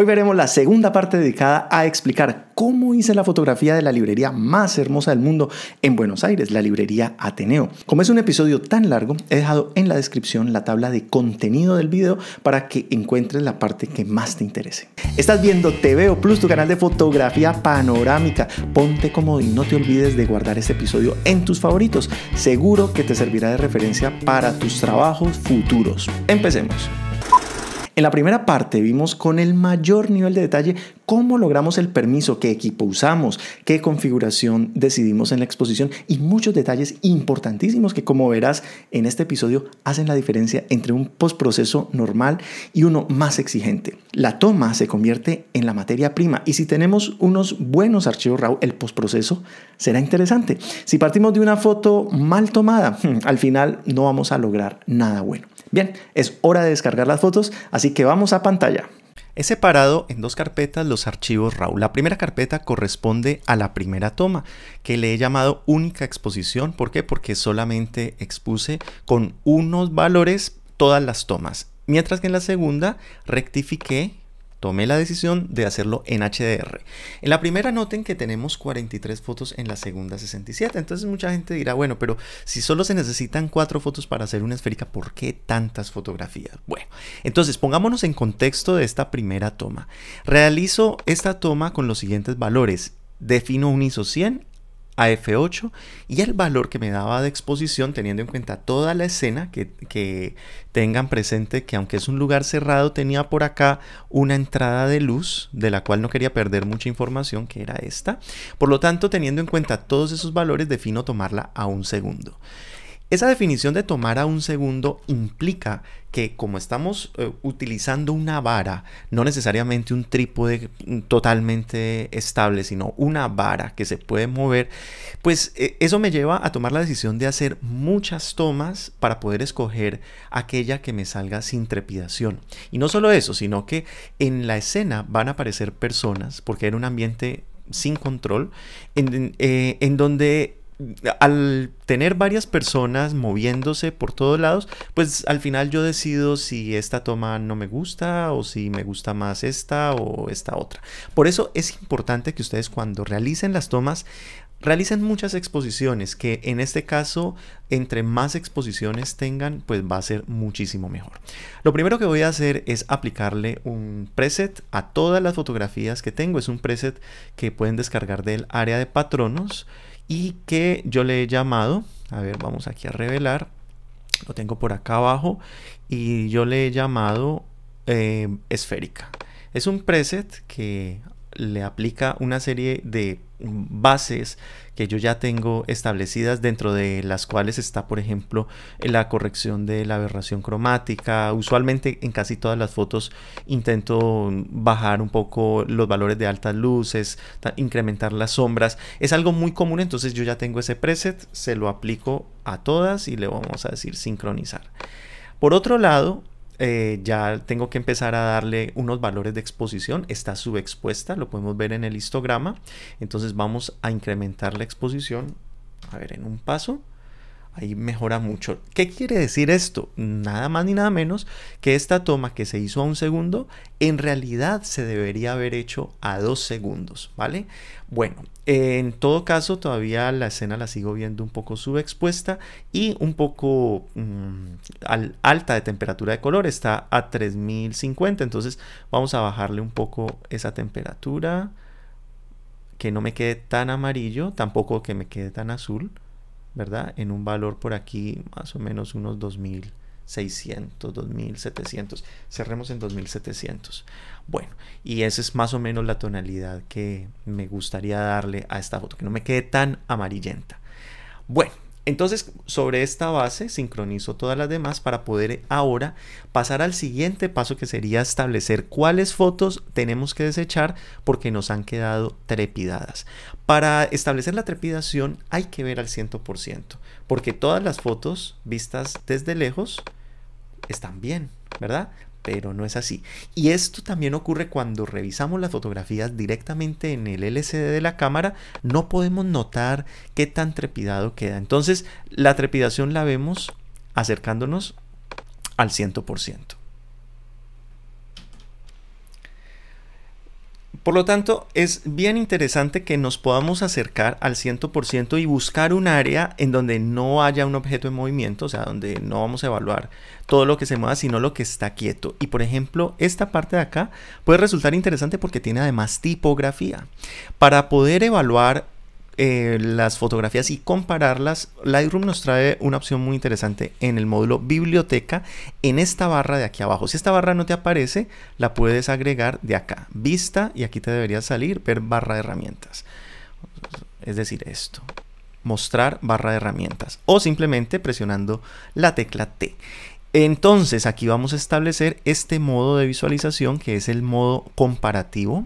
Hoy veremos la segunda parte dedicada a explicar cómo hice la fotografía de la librería más hermosa del mundo en Buenos Aires, la librería Ateneo. Como es un episodio tan largo, he dejado en la descripción la tabla de contenido del video para que encuentres la parte que más te interese. Estás viendo TVO Plus, tu canal de fotografía panorámica. Ponte cómodo y no te olvides de guardar este episodio en tus favoritos. Seguro que te servirá de referencia para tus trabajos futuros. Empecemos. En la primera parte vimos con el mayor nivel de detalle cómo logramos el permiso, qué equipo usamos, qué configuración decidimos en la exposición y muchos detalles importantísimos que como verás en este episodio hacen la diferencia entre un postproceso normal y uno más exigente. La toma se convierte en la materia prima y si tenemos unos buenos archivos RAW, el postproceso será interesante. Si partimos de una foto mal tomada, al final no vamos a lograr nada bueno. Bien, es hora de descargar las fotos, así que vamos a pantalla. He separado en dos carpetas los archivos RAW. La primera carpeta corresponde a la primera toma, que le he llamado única exposición. ¿Por qué? Porque solamente expuse con unos valores todas las tomas. Mientras que en la segunda rectifiqué tomé la decisión de hacerlo en HDR. En la primera noten que tenemos 43 fotos, en la segunda 67. Entonces mucha gente dirá, bueno, pero si solo se necesitan 4 fotos para hacer una esférica, ¿por qué tantas fotografías? Bueno, entonces pongámonos en contexto de esta primera toma. Realizo esta toma con los siguientes valores. Defino un ISO 100 a F8 y el valor que me daba de exposición teniendo en cuenta toda la escena que, que tengan presente que aunque es un lugar cerrado tenía por acá una entrada de luz de la cual no quería perder mucha información que era esta por lo tanto teniendo en cuenta todos esos valores defino tomarla a un segundo esa definición de tomar a un segundo implica que como estamos eh, utilizando una vara, no necesariamente un trípode totalmente estable, sino una vara que se puede mover, pues eh, eso me lleva a tomar la decisión de hacer muchas tomas para poder escoger aquella que me salga sin trepidación. Y no solo eso, sino que en la escena van a aparecer personas, porque era un ambiente sin control, en, en eh, donde al tener varias personas moviéndose por todos lados, pues al final yo decido si esta toma no me gusta o si me gusta más esta o esta otra. Por eso es importante que ustedes cuando realicen las tomas realicen muchas exposiciones, que en este caso, entre más exposiciones tengan, pues va a ser muchísimo mejor. Lo primero que voy a hacer es aplicarle un preset a todas las fotografías que tengo. Es un preset que pueden descargar del área de patronos y que yo le he llamado, a ver, vamos aquí a revelar, lo tengo por acá abajo y yo le he llamado eh, esférica. Es un preset que le aplica una serie de bases que yo ya tengo establecidas, dentro de las cuales está, por ejemplo, eh, la corrección de la aberración cromática. Usualmente en casi todas las fotos intento bajar un poco los valores de altas luces, incrementar las sombras. Es algo muy común, entonces yo ya tengo ese preset, se lo aplico a todas y le vamos a decir sincronizar. Por otro lado, eh, ya tengo que empezar a darle unos valores de exposición. Está subexpuesta, lo podemos ver en el histograma. Entonces vamos a incrementar la exposición. A ver, en un paso ahí mejora mucho. ¿Qué quiere decir esto? Nada más ni nada menos que esta toma que se hizo a un segundo, en realidad se debería haber hecho a dos segundos, ¿vale? Bueno, en todo caso, todavía la escena la sigo viendo un poco subexpuesta y un poco mm, alta de temperatura de color, está a 3050, entonces vamos a bajarle un poco esa temperatura, que no me quede tan amarillo, tampoco que me quede tan azul. ¿verdad? En un valor por aquí más o menos unos 2600, 2700. Cerremos en 2700. Bueno, y esa es más o menos la tonalidad que me gustaría darle a esta foto, que no me quede tan amarillenta. Bueno, entonces, sobre esta base sincronizo todas las demás para poder ahora pasar al siguiente paso que sería establecer cuáles fotos tenemos que desechar porque nos han quedado trepidadas. Para establecer la trepidación hay que ver al 100%, porque todas las fotos vistas desde lejos están bien, ¿verdad? Pero no es así. Y esto también ocurre cuando revisamos las fotografías directamente en el LCD de la cámara, no podemos notar qué tan trepidado queda. Entonces, la trepidación la vemos acercándonos al 100%. Por lo tanto, es bien interesante que nos podamos acercar al 100% y buscar un área en donde no haya un objeto en movimiento, o sea, donde no vamos a evaluar todo lo que se mueva, sino lo que está quieto. Y por ejemplo, esta parte de acá puede resultar interesante porque tiene además tipografía. Para poder evaluar eh, las fotografías y compararlas, Lightroom nos trae una opción muy interesante en el módulo biblioteca, en esta barra de aquí abajo. Si esta barra no te aparece, la puedes agregar de acá, vista, y aquí te debería salir ver barra de herramientas. Es decir, esto, mostrar barra de herramientas o simplemente presionando la tecla T. Entonces aquí vamos a establecer este modo de visualización que es el modo comparativo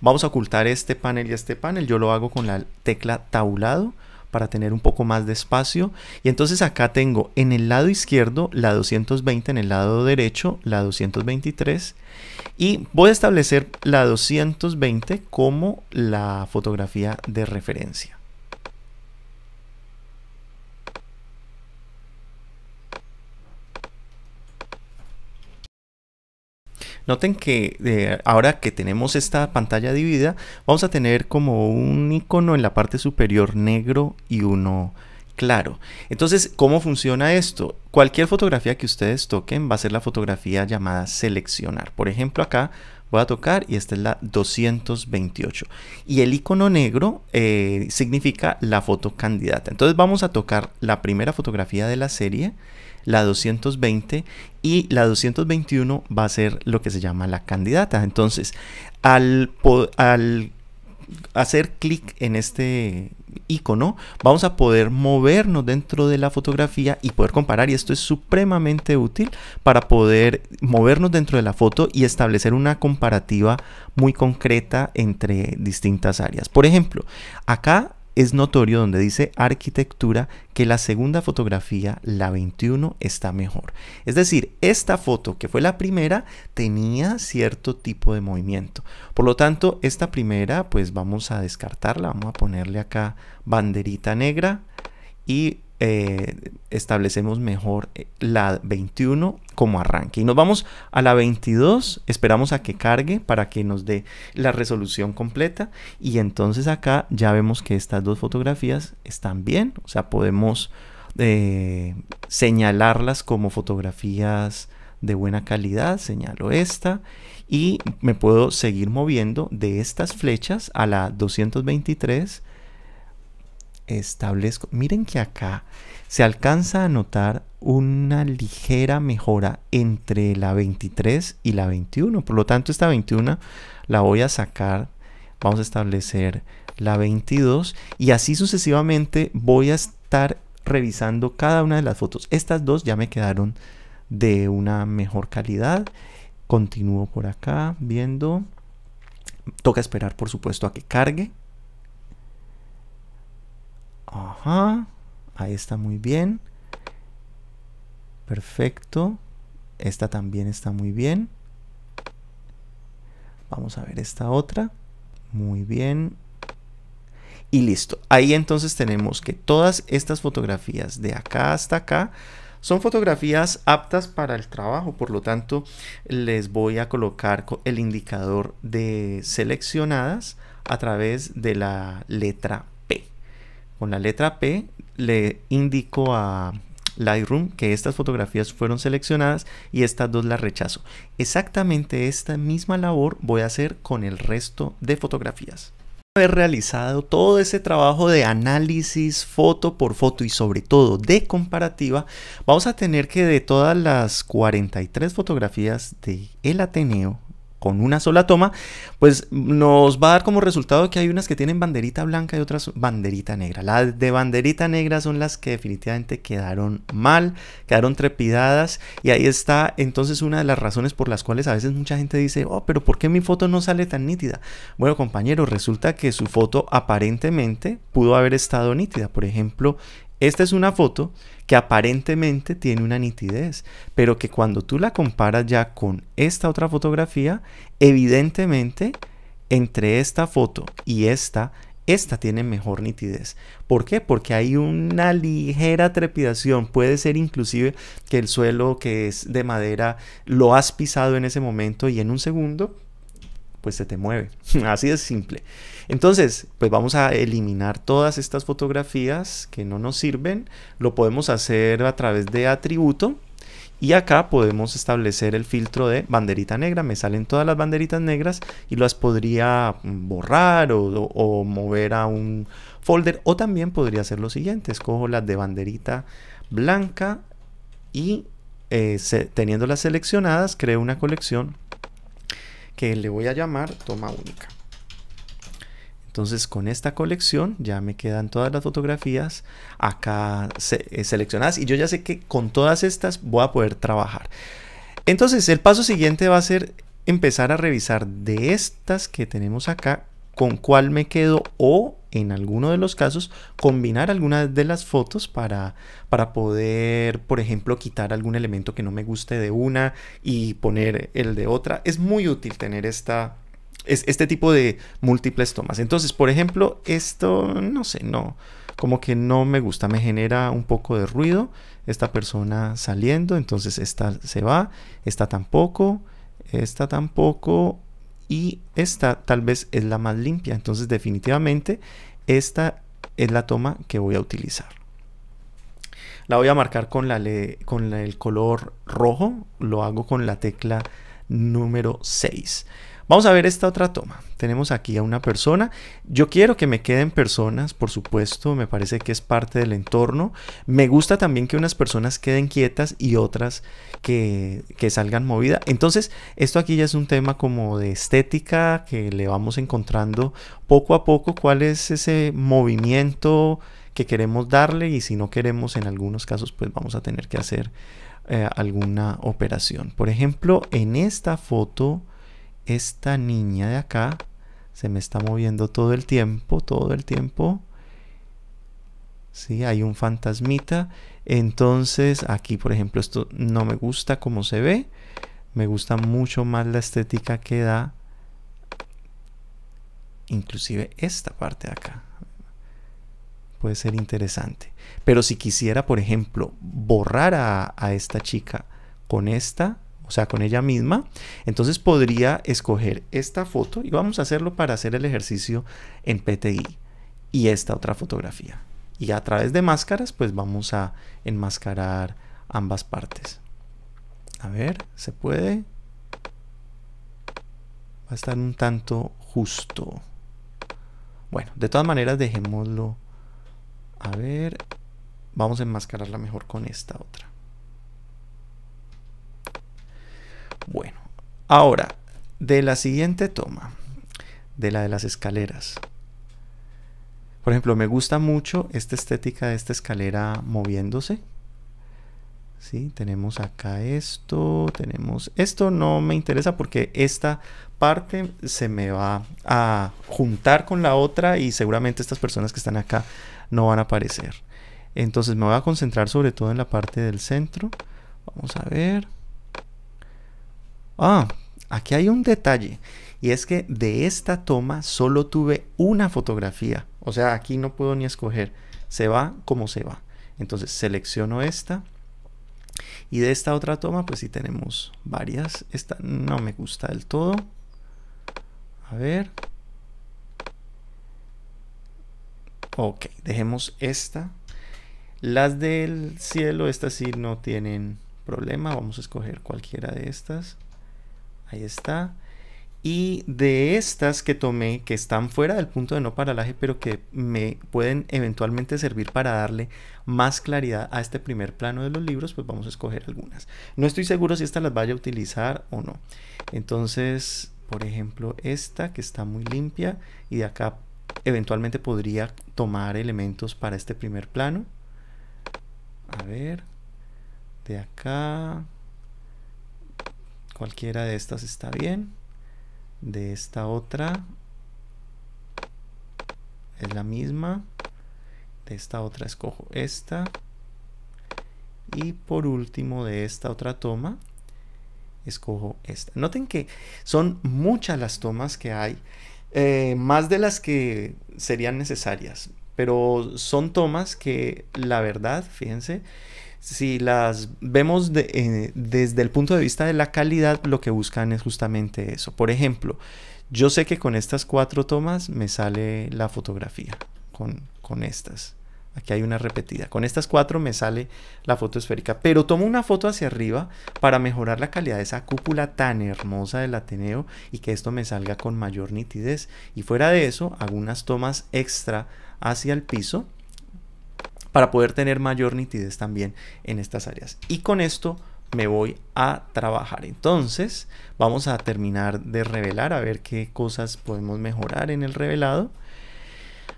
Vamos a ocultar este panel y este panel. Yo lo hago con la tecla tabulado para tener un poco más de espacio. Y entonces acá tengo en el lado izquierdo la 220, en el lado derecho la 223. Y voy a establecer la 220 como la fotografía de referencia. Noten que eh, ahora que tenemos esta pantalla dividida, vamos a tener como un icono en la parte superior negro y uno claro. Entonces, ¿cómo funciona esto? Cualquier fotografía que ustedes toquen va a ser la fotografía llamada seleccionar. Por ejemplo, acá voy a tocar y esta es la 228. Y el icono negro eh, significa la foto candidata. Entonces vamos a tocar la primera fotografía de la serie la 220 y la 221 va a ser lo que se llama la candidata. Entonces, al, al hacer clic en este icono, vamos a poder movernos dentro de la fotografía y poder comparar. Y esto es supremamente útil para poder movernos dentro de la foto y establecer una comparativa muy concreta entre distintas áreas. Por ejemplo, acá es notorio donde dice arquitectura que la segunda fotografía, la 21, está mejor. Es decir, esta foto que fue la primera tenía cierto tipo de movimiento. Por lo tanto, esta primera pues vamos a descartarla, vamos a ponerle acá banderita negra y eh, establecemos mejor eh, la 21 como arranque. Y nos vamos a la 22, esperamos a que cargue para que nos dé la resolución completa. Y entonces acá ya vemos que estas dos fotografías están bien, o sea, podemos eh, señalarlas como fotografías de buena calidad, señalo esta y me puedo seguir moviendo de estas flechas a la 223 establezco. Miren que acá se alcanza a notar una ligera mejora entre la 23 y la 21. Por lo tanto, esta 21 la voy a sacar. Vamos a establecer la 22 y así sucesivamente voy a estar revisando cada una de las fotos. Estas dos ya me quedaron de una mejor calidad. Continúo por acá viendo. Toca esperar, por supuesto, a que cargue. Ajá. Ahí está muy bien. Perfecto. Esta también está muy bien. Vamos a ver esta otra. Muy bien. Y listo. Ahí entonces tenemos que todas estas fotografías de acá hasta acá son fotografías aptas para el trabajo, por lo tanto les voy a colocar el indicador de seleccionadas a través de la letra con la letra P le indico a Lightroom que estas fotografías fueron seleccionadas y estas dos las rechazo. Exactamente esta misma labor voy a hacer con el resto de fotografías. Haber realizado todo ese trabajo de análisis foto por foto y sobre todo de comparativa, vamos a tener que de todas las 43 fotografías de El Ateneo con una sola toma, pues nos va a dar como resultado que hay unas que tienen banderita blanca y otras banderita negra. Las de banderita negra son las que definitivamente quedaron mal, quedaron trepidadas y ahí está entonces una de las razones por las cuales a veces mucha gente dice, oh, pero ¿por qué mi foto no sale tan nítida? Bueno, compañero, resulta que su foto aparentemente pudo haber estado nítida. Por ejemplo, esta es una foto que aparentemente tiene una nitidez, pero que cuando tú la comparas ya con esta otra fotografía, evidentemente entre esta foto y esta, esta tiene mejor nitidez. ¿Por qué? Porque hay una ligera trepidación. Puede ser inclusive que el suelo que es de madera lo has pisado en ese momento y en un segundo pues se te mueve. Así de simple. Entonces, pues vamos a eliminar todas estas fotografías que no nos sirven. Lo podemos hacer a través de atributo. Y acá podemos establecer el filtro de banderita negra. Me salen todas las banderitas negras y las podría borrar o, mover a un folder. O también podría hacer lo siguiente. Escojo las de banderita blanca y eh, teniéndolas seleccionadas creo una colección que le voy a llamar toma única. Entonces con esta colección ya me quedan todas las fotografías acá eh, seleccionadas y yo ya sé que con todas estas voy a poder trabajar. Entonces el paso siguiente va a ser empezar a revisar de estas que tenemos acá con cuál me quedo o en alguno de los casos, combinar algunas de las fotos para, para poder, por ejemplo, quitar algún elemento que no me guste de una y poner el de otra. Es muy útil tener esta, es, este tipo de múltiples tomas. Entonces, por ejemplo, esto, no sé, no, como que no me gusta, me genera un poco de ruido. Esta persona saliendo, entonces esta se va, esta tampoco, esta tampoco y esta tal vez es la más limpia. Entonces definitivamente esta es la toma que voy a utilizar. La voy a marcar con, la con el color rojo, lo hago con la tecla número 6. Vamos a ver esta otra toma. Tenemos aquí a una persona. Yo quiero que me queden personas, por supuesto, me parece que es parte del entorno. Me gusta también que unas personas queden quietas y otras que, que salgan movidas. Entonces, esto aquí ya es un tema como de estética que le vamos encontrando poco a poco cuál es ese movimiento que queremos darle y si no queremos en algunos casos pues vamos a tener que hacer eh, alguna operación. Por ejemplo, en esta foto esta niña de acá se me está moviendo todo el tiempo, todo el tiempo. Sí, hay un fantasmita. Entonces aquí, por ejemplo, esto no me gusta como se ve. Me gusta mucho más la estética que da inclusive esta parte de acá. Puede ser interesante. Pero si quisiera, por ejemplo, borrar a esta chica con esta, o sea, con ella misma. Entonces podría escoger esta foto y vamos a hacerlo para hacer el ejercicio en PTI y esta otra fotografía. Y a través de máscaras, pues vamos a enmascarar ambas partes. A ver, ¿se puede? Va a estar un tanto justo. Bueno, de todas maneras dejémoslo. A ver, vamos a enmascararla mejor con esta otra. Bueno, ahora, de la siguiente toma, de la de las escaleras. Por ejemplo, me gusta mucho esta estética de esta escalera moviéndose. ¿Sí? Tenemos acá esto, tenemos... Esto no me interesa porque esta parte se me va a juntar con la otra y seguramente estas personas que están acá no van a aparecer. Entonces me voy a concentrar sobre todo en la parte del centro. Vamos a ver. Ah, aquí hay un detalle. Y es que de esta toma solo tuve una fotografía. O sea, aquí no puedo ni escoger. Se va como se va. Entonces selecciono esta. Y de esta otra toma, pues sí tenemos varias. Esta no me gusta del todo. A ver. Ok, dejemos esta. Las del cielo, estas sí no tienen problema. Vamos a escoger cualquiera de estas. Ahí está. Y de estas que tomé, que están fuera del punto de no paralaje, pero que me pueden eventualmente servir para darle más claridad a este primer plano de los libros, pues vamos a escoger algunas. No estoy seguro si estas las vaya a utilizar o no. Entonces, por ejemplo, esta que está muy limpia y de acá eventualmente podría tomar elementos para este primer plano. A ver, de acá, Cualquiera de estas está bien. De esta otra es la misma. De esta otra escojo esta. Y por último de esta otra toma escojo esta. Noten que son muchas las tomas que hay, eh, más de las que serían necesarias, pero son tomas que la verdad, fíjense, si las vemos eh, desde el punto de vista de la calidad, lo que buscan es justamente eso. Por ejemplo, yo sé que con estas cuatro tomas me sale la fotografía, con, con estas. Aquí hay una repetida. Con estas cuatro me sale la foto esférica, pero tomo una foto hacia arriba para mejorar la calidad de esa cúpula tan hermosa del Ateneo y que esto me salga con mayor nitidez. Y fuera de eso, hago unas tomas extra hacia el piso para poder tener mayor nitidez también en estas áreas. Y con esto me voy a trabajar. Entonces, vamos a terminar de revelar, a ver qué cosas podemos mejorar en el revelado.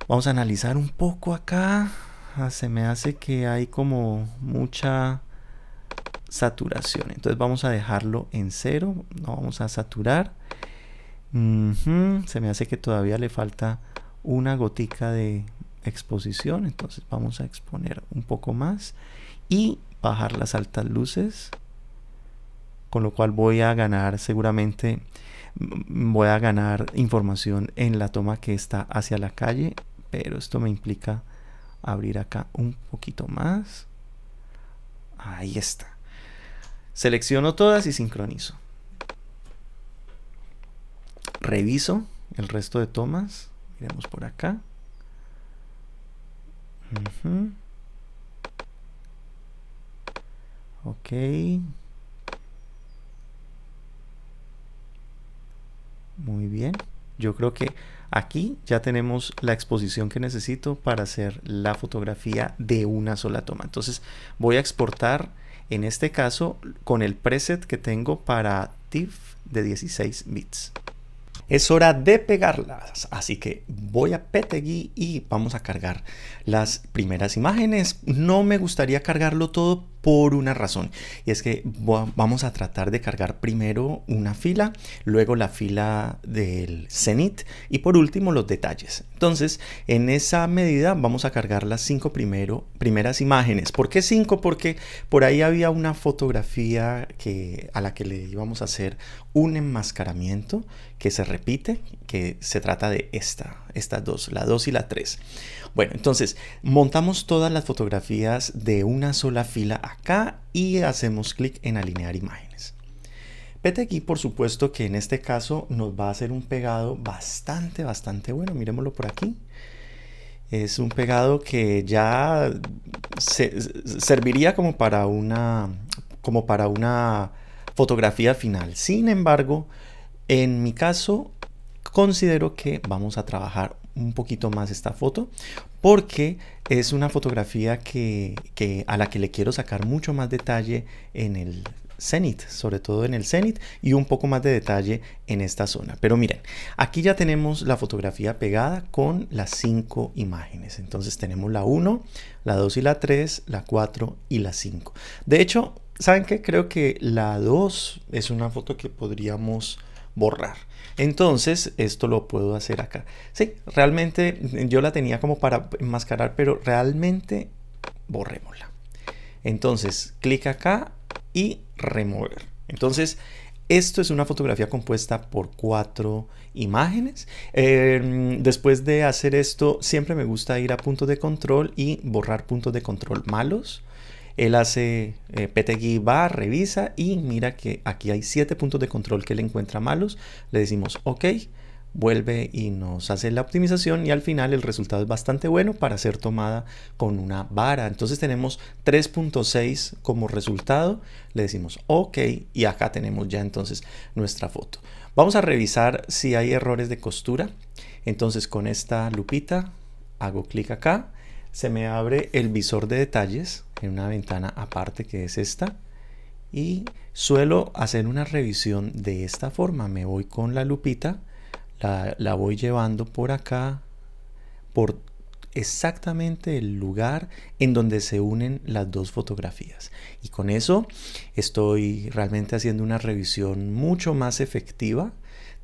Vamos a analizar un poco acá. Ah, se me hace que hay como mucha saturación. Entonces vamos a dejarlo en cero. No vamos a saturar. Se me hace que todavía le falta una gotica de, exposición, entonces vamos a exponer un poco más y bajar las altas luces, con lo cual voy a ganar seguramente voy a ganar información en la toma que está hacia la calle, pero esto me implica abrir acá un poquito más. Ahí está. Selecciono todas y sincronizo. Reviso el resto de tomas. Miremos por acá. Ok. Muy bien. Yo creo que aquí ya tenemos la exposición que necesito para hacer la fotografía de una sola toma. Entonces voy a exportar en este caso con el preset que tengo para TIFF de 16 bits es hora de pegarlas. Así que voy a PTG y vamos a cargar las primeras imágenes. No me gustaría cargarlo todo por una razón y es que vamos a tratar de cargar primero una fila, luego la fila del cenit y por último los detalles. Entonces, en esa medida vamos a cargar las cinco primero, primeras imágenes. ¿Por qué cinco? Porque por ahí había una fotografía que, a la que le íbamos a hacer un enmascaramiento que se repite que se trata de esta, estas dos, la 2 y la 3. Bueno, entonces montamos todas las fotografías de una sola fila acá y hacemos clic en alinear imágenes. Vete aquí, por supuesto que en este caso nos va a hacer un pegado bastante, bastante bueno. Miremoslo por aquí. Es un pegado que ya serviría como para una, como para una fotografía final. Sin embargo, en mi caso, considero que vamos a trabajar un poquito más esta foto porque es una fotografía que, a la que le quiero sacar mucho más detalle en el cenit, sobre todo en el cenit y un poco más de detalle en esta zona. Pero miren, aquí ya tenemos la fotografía pegada con las cinco imágenes. Entonces tenemos la 1, la 2 y la 3, la 4 y la 5. De hecho, ¿saben qué? Creo que la 2 es una foto que podríamos borrar. Entonces, esto lo puedo hacer acá. Sí, realmente yo la tenía como para enmascarar, pero realmente borrémosla. Entonces, clic acá y remover. Entonces, esto es una fotografía compuesta por cuatro imágenes. Em, después de hacer esto, siempre me gusta ir a punto de control y borrar puntos de control malos. Él hace eh, PTG, va, revisa y mira que aquí hay siete puntos de control que él encuentra malos. Le decimos OK, vuelve y nos hace la optimización y al final el resultado es bastante bueno para ser tomada con una vara. Entonces tenemos 3.6 como resultado, le decimos OK y acá tenemos ya entonces nuestra foto. Vamos a revisar si hay errores de costura. Entonces con esta lupita hago clic acá se me abre el visor de detalles en una ventana aparte que es esta y suelo hacer una revisión de esta forma me voy con la lupita la, voy llevando por acá por exactamente el lugar en donde se unen las dos fotografías. Y con eso estoy realmente haciendo una revisión mucho más efectiva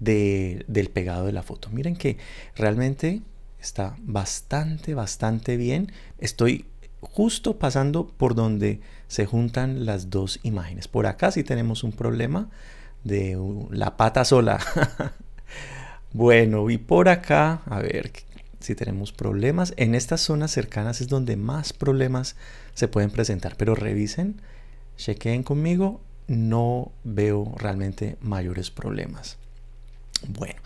del pegado de la foto. Miren que realmente Está bastante, bastante bien. Estoy justo pasando por donde se juntan las dos imágenes. Por acá sí tenemos un problema de la pata sola. bueno, y por acá, a ver si tenemos problemas. En estas zonas cercanas es donde más problemas se pueden presentar. Pero revisen, chequen conmigo, no veo realmente mayores problemas. Bueno.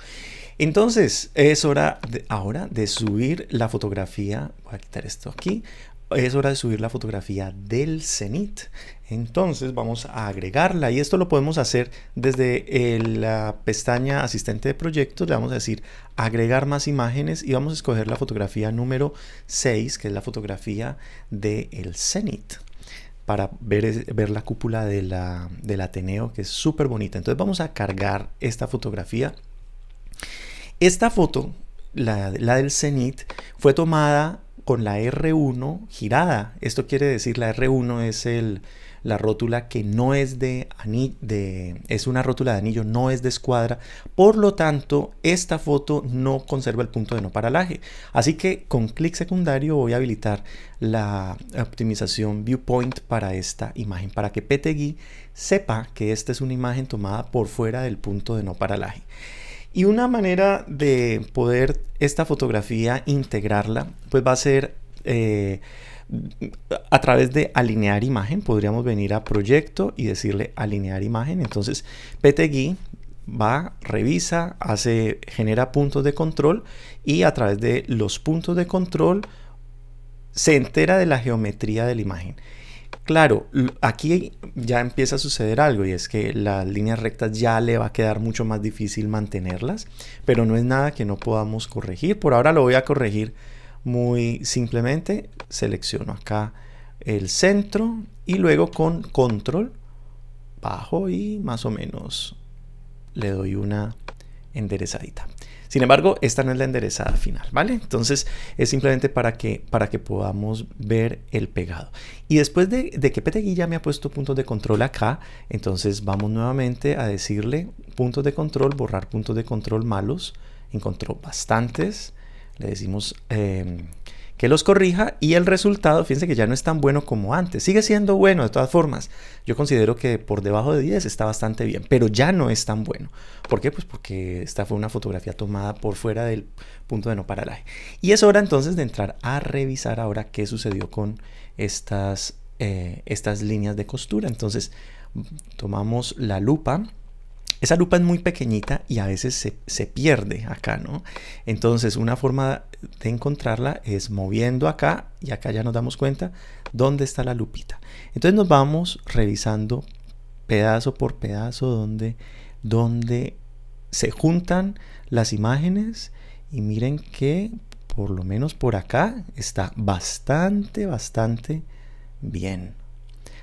Entonces, es hora de, ahora de subir la fotografía. Voy a quitar esto aquí. Es hora de subir la fotografía del cenit. Entonces vamos a agregarla y esto lo podemos hacer desde la pestaña asistente de proyectos. Le vamos a decir agregar más imágenes y vamos a escoger la fotografía número 6, que es la fotografía del el cenit para ver, ver, la cúpula del Ateneo, que es súper bonita. Entonces vamos a cargar esta fotografía esta foto, la, del cenit, fue tomada con la R1 girada. Esto quiere decir la R1 es el, la rótula que no es de, anillo, de, es una rótula de anillo, no es de escuadra. Por lo tanto, esta foto no conserva el punto de no paralaje. Así que con clic secundario voy a habilitar la optimización viewpoint para esta imagen, para que PTGui sepa que esta es una imagen tomada por fuera del punto de no paralaje. Y una manera de poder esta fotografía integrarla, pues va a ser eh, a través de alinear imagen. Podríamos venir a proyecto y decirle alinear imagen. Entonces, PTGui va, revisa, hace, genera puntos de control y a través de los puntos de control se entera de la geometría de la imagen. Claro, aquí ya empieza a suceder algo y es que las líneas rectas ya le va a quedar mucho más difícil mantenerlas, pero no es nada que no podamos corregir. Por ahora lo voy a corregir muy simplemente. Selecciono acá el centro y luego con control bajo y más o menos le doy una enderezadita. Sin embargo, esta no es la enderezada final, ¿vale? Entonces es simplemente para que, para que podamos ver el pegado. Y después de, que Peteguilla ya me ha puesto puntos de control acá, entonces vamos nuevamente a decirle puntos de control, borrar puntos de control malos. Encontró bastantes. Le decimos... Em, que los corrija y el resultado, fíjense que ya no es tan bueno como antes. Sigue siendo bueno de todas formas. Yo considero que por debajo de 10 está bastante bien, pero ya no es tan bueno. ¿Por qué? Pues porque esta fue una fotografía tomada por fuera del punto de no paralaje. Y es hora entonces de entrar a revisar ahora qué sucedió con estas, eh, estas líneas de costura. Entonces tomamos la lupa esa lupa es muy pequeñita y a veces se, pierde acá, ¿no? Entonces, una forma de encontrarla es moviendo acá y acá ya nos damos cuenta dónde está la lupita. Entonces nos vamos revisando pedazo por pedazo donde, donde se juntan las imágenes y miren que por lo menos por acá está bastante, bastante bien.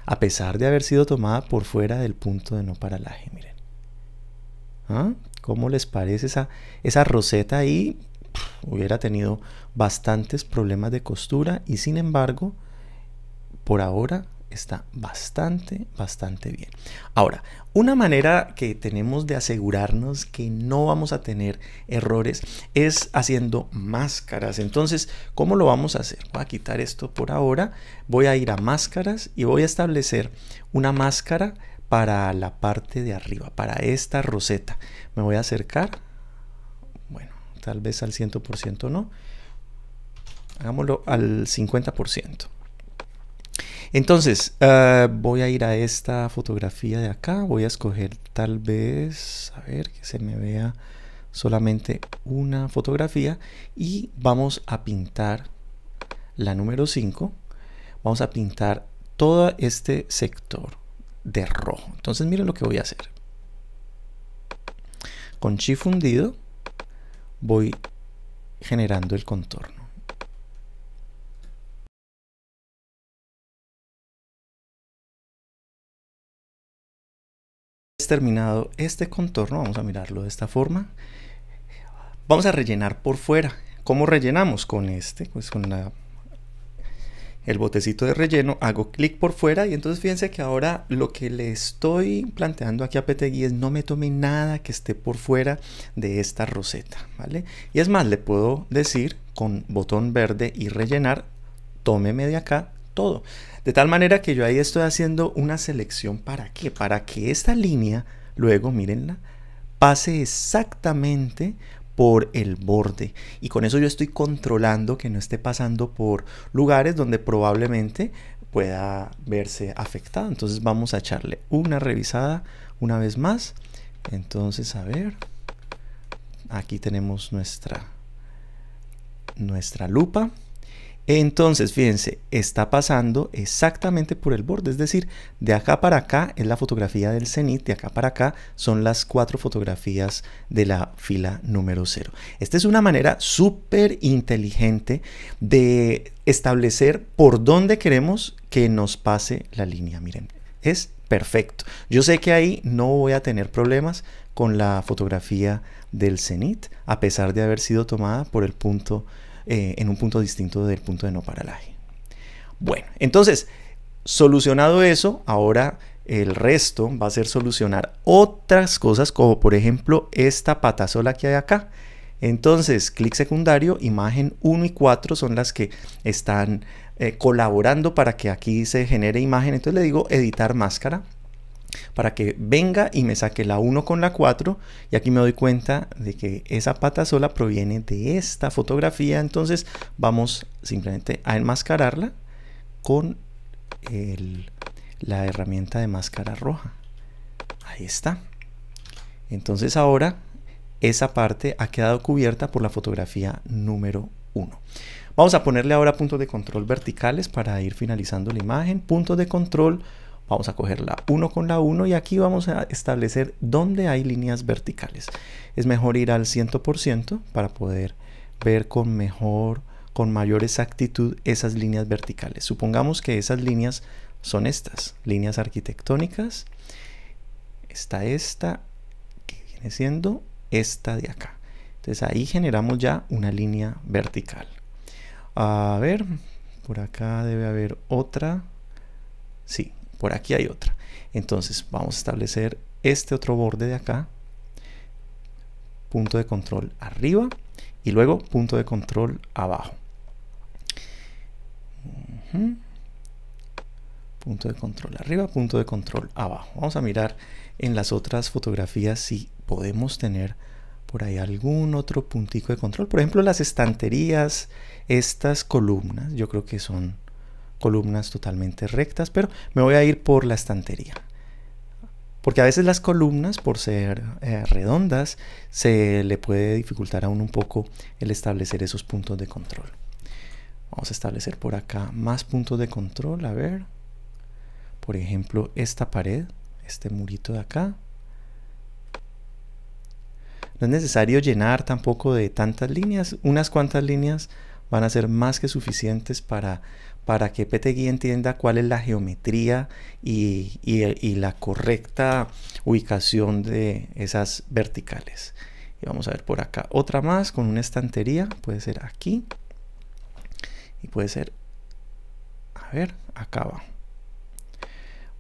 A pesar de haber sido tomada por fuera del punto de no paralaje, ¿Ah? ¿Cómo les parece esa, roseta ahí? hubiera tenido bastantes problemas de costura y sin embargo, por ahora está bastante, bastante bien. Ahora, una manera que tenemos de asegurarnos que no vamos a tener errores es haciendo máscaras. Entonces, ¿cómo lo vamos a hacer? Voy a quitar esto por ahora, voy a ir a máscaras y voy a establecer una máscara para la parte de arriba, para esta roseta. Me voy a acercar, bueno, tal vez al 100% no, hagámoslo al 50%. Entonces, eh, voy a ir a esta fotografía de acá, voy a escoger tal vez, a ver, que se me vea solamente una fotografía y vamos a pintar la número 5, vamos a pintar todo este sector de rojo. Entonces miren lo que voy a hacer. Con chi fundido voy generando el contorno. es terminado este contorno, vamos a mirarlo de esta forma. Vamos a rellenar por fuera. ¿Cómo rellenamos? Con este, pues con la el botecito de relleno, hago clic por fuera y entonces fíjense que ahora lo que le estoy planteando aquí a Petegui es no me tome nada que esté por fuera de esta roseta, ¿vale? Y es más, le puedo decir con botón verde y rellenar, tome de acá todo. De tal manera que yo ahí estoy haciendo una selección para que para que esta línea, luego mírenla, pase exactamente por el borde. Y con eso yo estoy controlando que no esté pasando por lugares donde probablemente pueda verse afectada. Entonces vamos a echarle una revisada una vez más. Entonces, a ver, aquí tenemos nuestra, nuestra lupa. Entonces, fíjense, está pasando exactamente por el borde, es decir, de acá para acá es la fotografía del cenit, de acá para acá son las cuatro fotografías de la fila número 0. Esta es una manera súper inteligente de establecer por dónde queremos que nos pase la línea. Miren, es perfecto. Yo sé que ahí no voy a tener problemas con la fotografía del cenit, a pesar de haber sido tomada por el punto, eh, en un punto distinto del punto de no paralaje. Bueno, entonces, solucionado eso, ahora el resto va a ser solucionar otras cosas, como por ejemplo esta patasola que hay acá. Entonces, clic secundario, imagen 1 y 4 son las que están eh, colaborando para que aquí se genere imagen. Entonces le digo editar máscara para que venga y me saque la 1 con la 4 y aquí me doy cuenta de que esa pata sola proviene de esta fotografía entonces vamos simplemente a enmascararla con la herramienta de máscara roja ahí está entonces ahora esa parte ha quedado cubierta por la fotografía número 1 vamos a ponerle ahora puntos de control verticales para ir finalizando la imagen puntos de control Vamos a coger la 1 con la 1 y aquí vamos a establecer dónde hay líneas verticales. Es mejor ir al 100% para poder ver con mejor, con mayor exactitud esas líneas verticales. Supongamos que esas líneas son estas, líneas arquitectónicas. Está esta, que viene siendo esta de acá. Entonces ahí generamos ya una línea vertical. A ver, por acá debe haber otra. Sí, por aquí hay otra. Entonces vamos a establecer este otro borde de acá, punto de control arriba y luego punto de control abajo. Punto de control arriba, punto de control abajo. Vamos a mirar en las otras fotografías si podemos tener por ahí algún otro puntico de control. Por ejemplo, las estanterías, estas columnas, yo creo que son columnas totalmente rectas, pero me voy a ir por la estantería. Porque a veces las columnas, por ser eh, redondas, se le puede dificultar aún un poco el establecer esos puntos de control. Vamos a establecer por acá más puntos de control. A ver, por ejemplo, esta pared, este murito de acá. No es necesario llenar tampoco de tantas líneas. Unas cuantas líneas van a ser más que suficientes para para que ptgui entienda cuál es la geometría y, la correcta ubicación de esas verticales. Y vamos a ver por acá otra más con una estantería, puede ser aquí y puede ser, a ver, acá abajo.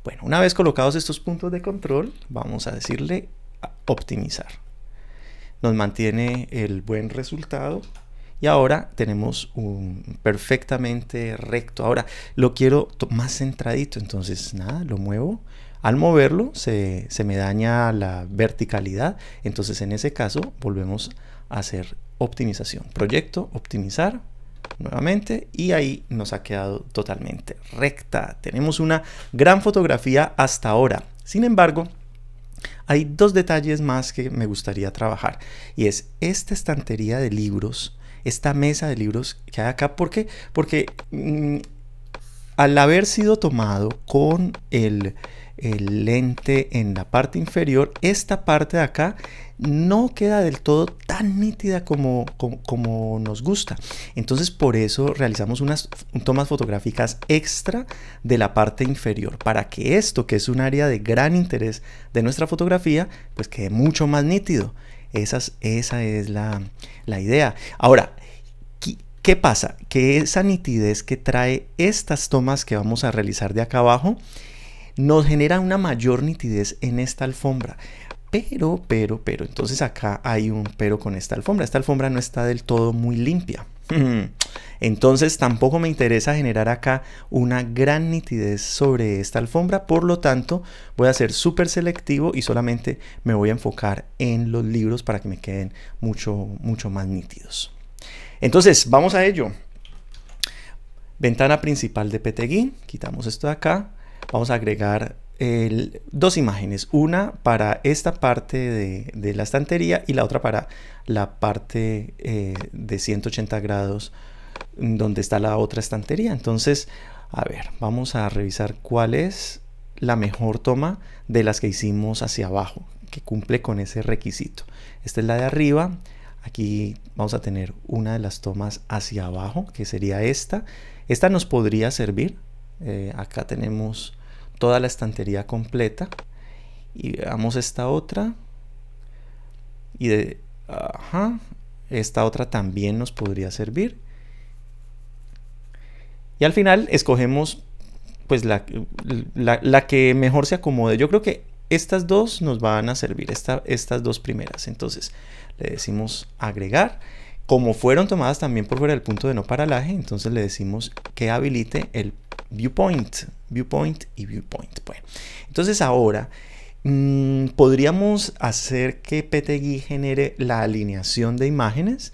Bueno, una vez colocados estos puntos de control, vamos a decirle optimizar. Nos mantiene el buen resultado y ahora tenemos un perfectamente recto. Ahora lo quiero más centradito, entonces nada, lo muevo. Al moverlo se, se me daña la verticalidad, entonces en ese caso volvemos a hacer optimización. Proyecto, optimizar, nuevamente y ahí nos ha quedado totalmente recta. Tenemos una gran fotografía hasta ahora. Sin embargo, hay dos detalles más que me gustaría trabajar y es esta estantería de libros esta mesa de libros que hay acá. ¿Por qué? Porque mm, al haber sido tomado con el, lente en la parte inferior, esta parte de acá no queda del todo tan nítida como, como, nos gusta. Entonces por eso realizamos unas tomas fotográficas extra de la parte inferior, para que esto, que es un área de gran interés de nuestra fotografía, pues quede mucho más nítido. esa es la, la idea. Ahora, ¿Qué pasa? Que esa nitidez que trae estas tomas que vamos a realizar de acá abajo nos genera una mayor nitidez en esta alfombra. Pero, pero, pero, entonces acá hay un pero con esta alfombra. Esta alfombra no está del todo muy limpia. Entonces tampoco me interesa generar acá una gran nitidez sobre esta alfombra, por lo tanto voy a ser súper selectivo y solamente me voy a enfocar en los libros para que me queden mucho, mucho más nítidos. Entonces, vamos a ello. Ventana principal de PTGIN, quitamos esto de acá, vamos a agregar dos imágenes, una para esta parte de, la estantería y la otra para la parte eh, de 180 grados mm, donde está la otra estantería. Entonces, a ver, vamos a revisar cuál es la mejor toma de las que hicimos hacia abajo, que cumple con ese requisito. Esta es la de arriba, Aquí vamos a tener una de las tomas hacia abajo, que sería esta. Esta nos podría servir. Eh, acá tenemos toda la estantería completa. Y veamos esta otra. Y de... Esta otra también nos podría servir. Y al final escogemos pues la que mejor se acomode. Yo creo que estas dos nos van a servir, estas dos primeras. Entonces le decimos agregar. Como fueron tomadas también por fuera del punto de no paralaje, entonces le decimos que habilite el viewpoint, viewpoint y viewpoint. Bueno, entonces ahora mm, podríamos hacer que PTGui genere la alineación de imágenes,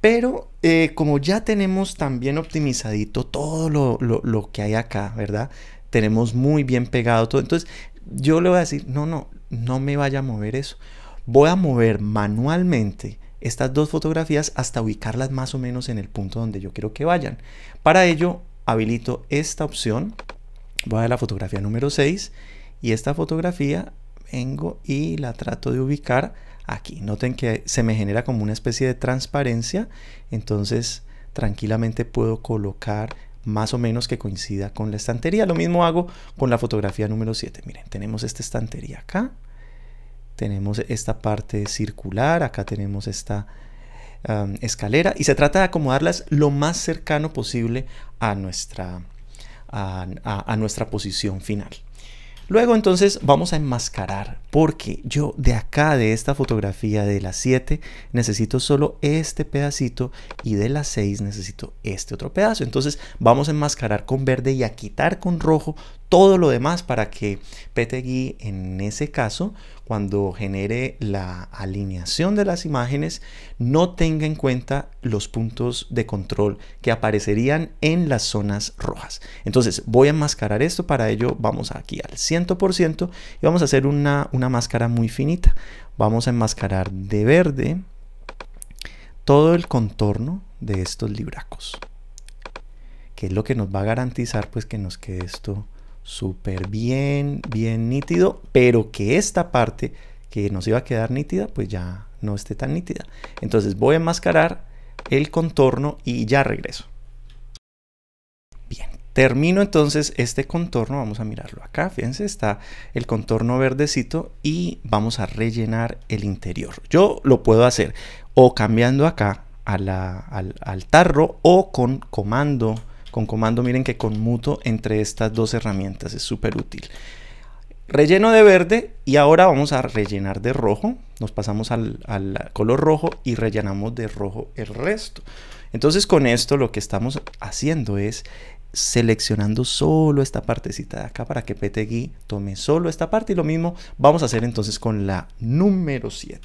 pero eh, como ya tenemos también optimizadito todo lo, lo que hay acá, ¿verdad? tenemos muy bien pegado todo. Entonces, yo le voy a decir, no, no, no me vaya a mover eso. Voy a mover manualmente estas dos fotografías hasta ubicarlas más o menos en el punto donde yo quiero que vayan. Para ello, habilito esta opción. Voy a la fotografía número 6 y esta fotografía vengo y la trato de ubicar aquí. Noten que se me genera como una especie de transparencia, entonces tranquilamente puedo colocar más o menos que coincida con la estantería. Lo mismo hago con la fotografía número 7. Miren, tenemos esta estantería acá, tenemos esta parte circular, acá tenemos esta escalera y se trata de acomodarlas lo más cercano posible a nuestra, a nuestra posición final. Luego entonces vamos a enmascarar porque yo de acá de esta fotografía de las 7 necesito solo este pedacito y de las 6 necesito este otro pedazo. Entonces vamos a enmascarar con verde y a quitar con rojo todo lo demás para que PTGui en ese caso, cuando genere la alineación de las imágenes, no tenga en cuenta los puntos de control que aparecerían en las zonas rojas. Entonces voy a enmascarar esto, para ello vamos aquí al 100% y vamos a hacer una, máscara muy finita. Vamos a enmascarar de verde todo el contorno de estos libracos que es lo que nos va a garantizar pues que nos quede esto súper bien, bien nítido, pero que esta parte que nos iba a quedar nítida, pues ya no esté tan nítida. Entonces voy a enmascarar el contorno y ya regreso. Bien, termino entonces este contorno, vamos a mirarlo acá, fíjense, está el contorno verdecito y vamos a rellenar el interior. Yo lo puedo hacer o cambiando acá a al, al tarro o con comando con comando miren que conmuto entre estas dos herramientas, es súper útil. Relleno de verde y ahora vamos a rellenar de rojo, nos pasamos al, color rojo y rellenamos de rojo el resto. Entonces con esto lo que estamos haciendo es seleccionando solo esta partecita de acá para que PTGui tome solo esta parte y lo mismo vamos a hacer entonces con la número 7.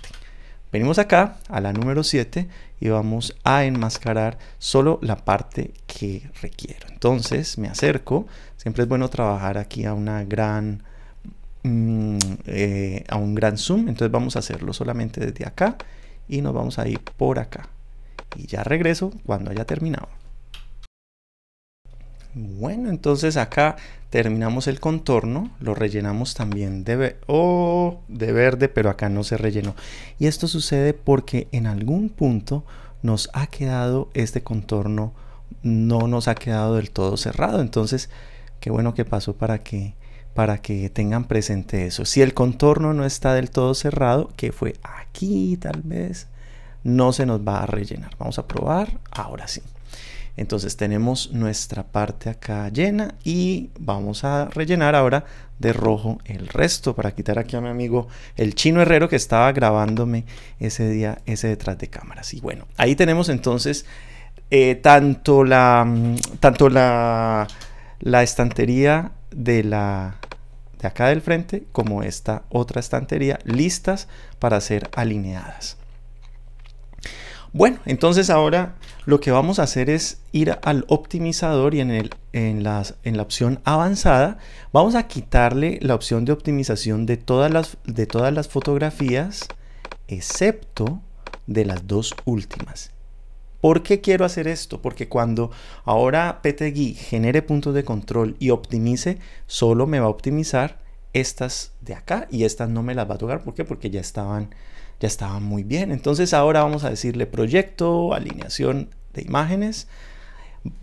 Venimos acá a la número 7 y vamos a enmascarar solo la parte que requiero. Entonces me acerco, siempre es bueno trabajar aquí a una gran... Mm, eh, a un gran zoom entonces vamos a hacerlo solamente desde acá y nos vamos a ir por acá y ya regreso cuando haya terminado bueno, entonces acá terminamos el contorno, lo rellenamos también de, o oh, de verde, pero acá no se rellenó. Y esto sucede porque en algún punto nos ha quedado este contorno, no nos ha quedado del todo cerrado. Entonces, qué bueno que pasó para que para que tengan presente eso. Si el contorno no está del todo cerrado, que fue aquí tal vez, no se nos va a rellenar. Vamos a probar ahora sí. Entonces tenemos nuestra parte acá llena y vamos a rellenar ahora de rojo el resto para quitar aquí a mi amigo el chino herrero que estaba grabándome ese día, ese detrás de cámaras. Y bueno, ahí tenemos entonces eh, tanto la, mm, tanto la, la estantería de la de acá del frente como esta otra estantería listas para ser alineadas. Bueno, entonces ahora lo que vamos a hacer es ir al optimizador y en, el, en, en, la opción avanzada vamos a quitarle la opción de optimización de todas las, de todas las fotografías excepto de las dos últimas. ¿Por qué quiero hacer esto? Porque cuando ahora PTGui genere puntos de control y optimice, solo me va a optimizar estas de acá y estas no me las va a tocar. ¿Por qué? Porque ya estaban ya estaba muy bien. Entonces ahora vamos a decirle proyecto, alineación de imágenes.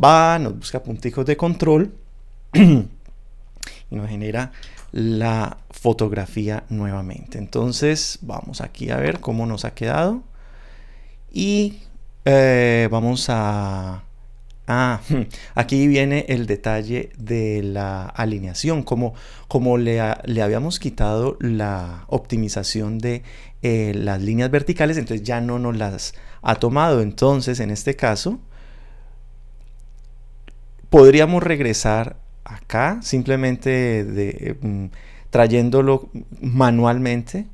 Va, nos busca puntijos de control y nos genera la fotografía nuevamente. Entonces vamos aquí a ver cómo nos ha quedado. Y eh, vamos a... Ah, aquí viene el detalle de la alineación, como, como le, le habíamos quitado la optimización de eh, las líneas verticales, entonces ya no nos las ha tomado. Entonces, en este caso, podríamos regresar acá simplemente mm, trayéndolo manualmente.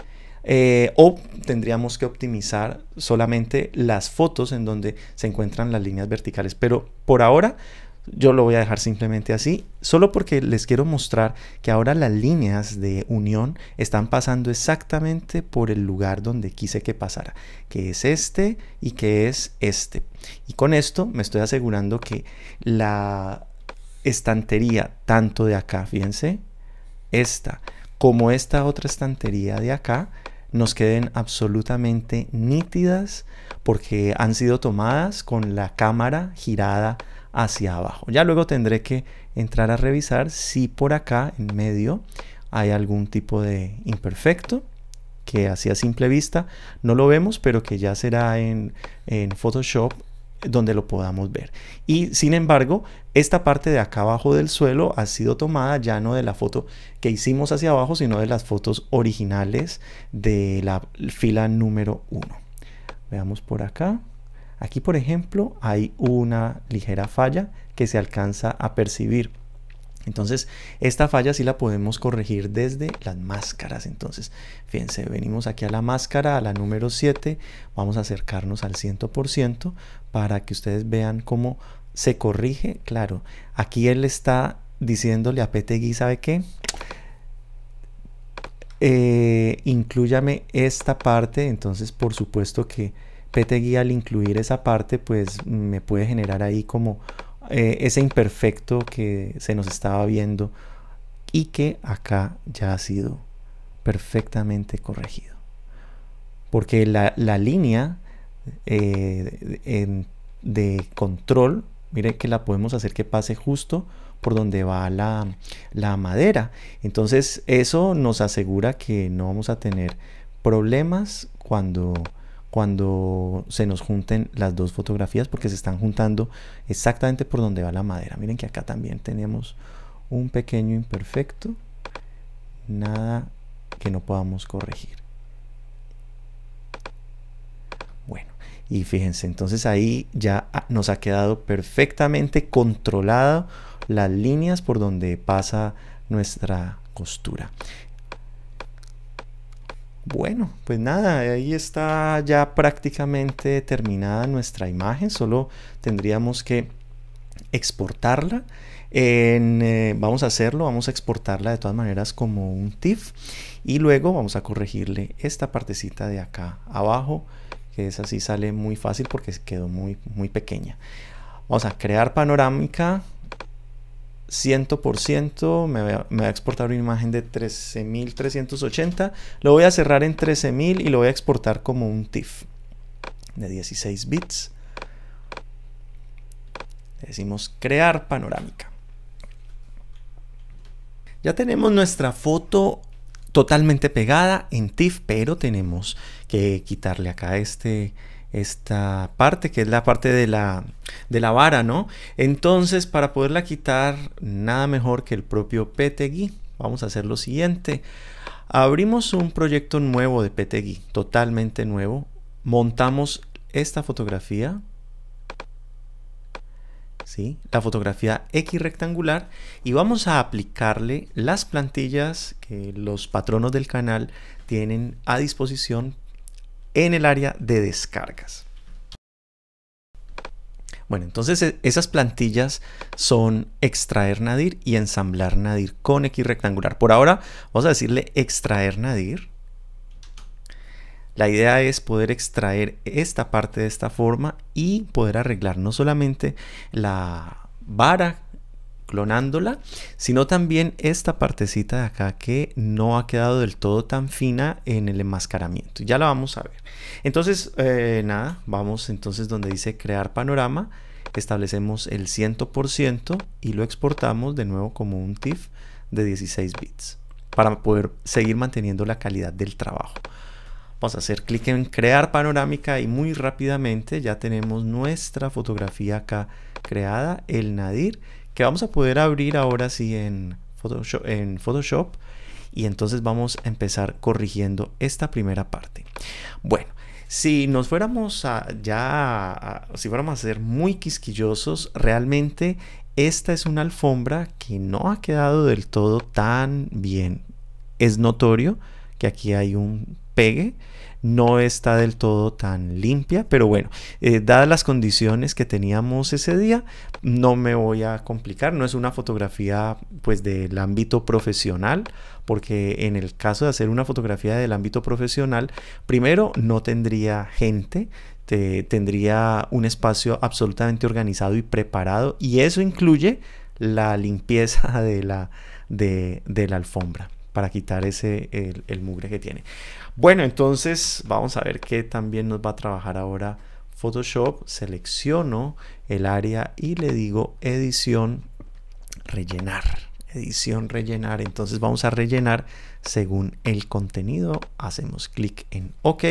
Eh, o tendríamos que optimizar solamente las fotos en donde se encuentran las líneas verticales. Pero por ahora yo lo voy a dejar simplemente así, solo porque les quiero mostrar que ahora las líneas de unión están pasando exactamente por el lugar donde quise que pasara, que es este y que es este. Y con esto me estoy asegurando que la estantería, tanto de acá, fíjense, esta, como esta otra estantería de acá, nos queden absolutamente nítidas porque han sido tomadas con la cámara girada hacia abajo. Ya luego tendré que entrar a revisar si por acá en medio hay algún tipo de imperfecto que así simple vista no lo vemos, pero que ya será en, en Photoshop donde lo podamos ver. Y sin embargo, esta parte de acá abajo del suelo ha sido tomada ya no de la foto que hicimos hacia abajo, sino de las fotos originales de la fila número 1. Veamos por acá. Aquí, por ejemplo, hay una ligera falla que se alcanza a percibir. Entonces, esta falla sí la podemos corregir desde las máscaras. Entonces, fíjense, venimos aquí a la máscara, a la número 7, vamos a acercarnos al 100% para que ustedes vean cómo se corrige. Claro, aquí él está diciéndole a gui ¿sabe qué? Eh, incluyame esta parte, entonces por supuesto que guía al incluir esa parte pues me puede generar ahí como eh, ese imperfecto que se nos estaba viendo y que acá ya ha sido perfectamente corregido. Porque la, línea eh, de, control, mire que la podemos hacer que pase justo por donde va la, la madera. Entonces eso nos asegura que no vamos a tener problemas cuando cuando se nos junten las dos fotografías porque se están juntando exactamente por donde va la madera. Miren que acá también tenemos un pequeño imperfecto, nada que no podamos corregir. Bueno, y fíjense, entonces ahí ya nos ha quedado perfectamente controlado las líneas por donde pasa nuestra costura. Bueno, pues nada, ahí está ya prácticamente terminada nuestra imagen, solo tendríamos que exportarla. Eh, vamos a hacerlo, vamos a exportarla de todas maneras como un TIFF y luego vamos a corregirle esta partecita de acá abajo, que es así sale muy fácil porque quedó muy, muy pequeña. Vamos a crear panorámica, 100%, me, va a exportar una imagen de 13.380, lo voy a cerrar en 13.000 y lo voy a exportar como un TIFF de 16 bits. Le decimos crear panorámica. Ya tenemos nuestra foto totalmente pegada en TIFF, pero tenemos que quitarle acá este, esta parte, que es la parte de la, de la vara, ¿no? Entonces, para poderla quitar, nada mejor que el propio PTGui. Vamos a hacer lo siguiente. Abrimos un proyecto nuevo de PTGui, totalmente nuevo. Montamos esta fotografía. ¿Sí? La fotografía X rectangular y vamos a aplicarle las plantillas que los patronos del canal tienen a disposición en el área de descargas. Bueno, entonces e-, esas plantillas son extraer nadir y ensamblar nadir con X rectangular. Por ahora vamos a decirle extraer nadir. La idea es poder extraer esta parte de esta forma y poder arreglar no solamente la vara clonándola, sino también esta partecita de acá que no ha quedado del todo tan fina en el enmascaramiento. Ya la vamos a ver. Entonces, eh, nada, vamos entonces donde dice crear panorama, establecemos el 100% y lo exportamos de nuevo como un TIFF de 16 bits para poder seguir manteniendo la calidad del trabajo. Vamos a hacer clic en crear panorámica y muy rápidamente ya tenemos nuestra fotografía acá creada, el nadir que vamos a poder abrir ahora sí en Photoshop, y entonces vamos a empezar corrigiendo esta primera parte. Bueno, si nos fuéramos a ya, si fuéramos a ser muy quisquillosos, realmente esta es una alfombra que no ha quedado del todo tan bien. Es notorio que aquí hay un pegue no está del todo tan limpia, pero bueno, eh, dadas las condiciones que teníamos ese día, no me voy a complicar, no es una fotografía pues del ámbito profesional, porque en el caso de hacer una fotografía del ámbito profesional, primero no tendría gente, tendría un espacio absolutamente organizado y preparado, y eso incluye la limpieza de la, de, la alfombra para quitar ese, el mugre que tiene. Bueno, entonces vamos a ver qué también nos va a trabajar ahora Photoshop. Selecciono el área y le digo edición, rellenar. Edición, rellenar. Entonces vamos a rellenar según el contenido. Hacemos clic en OK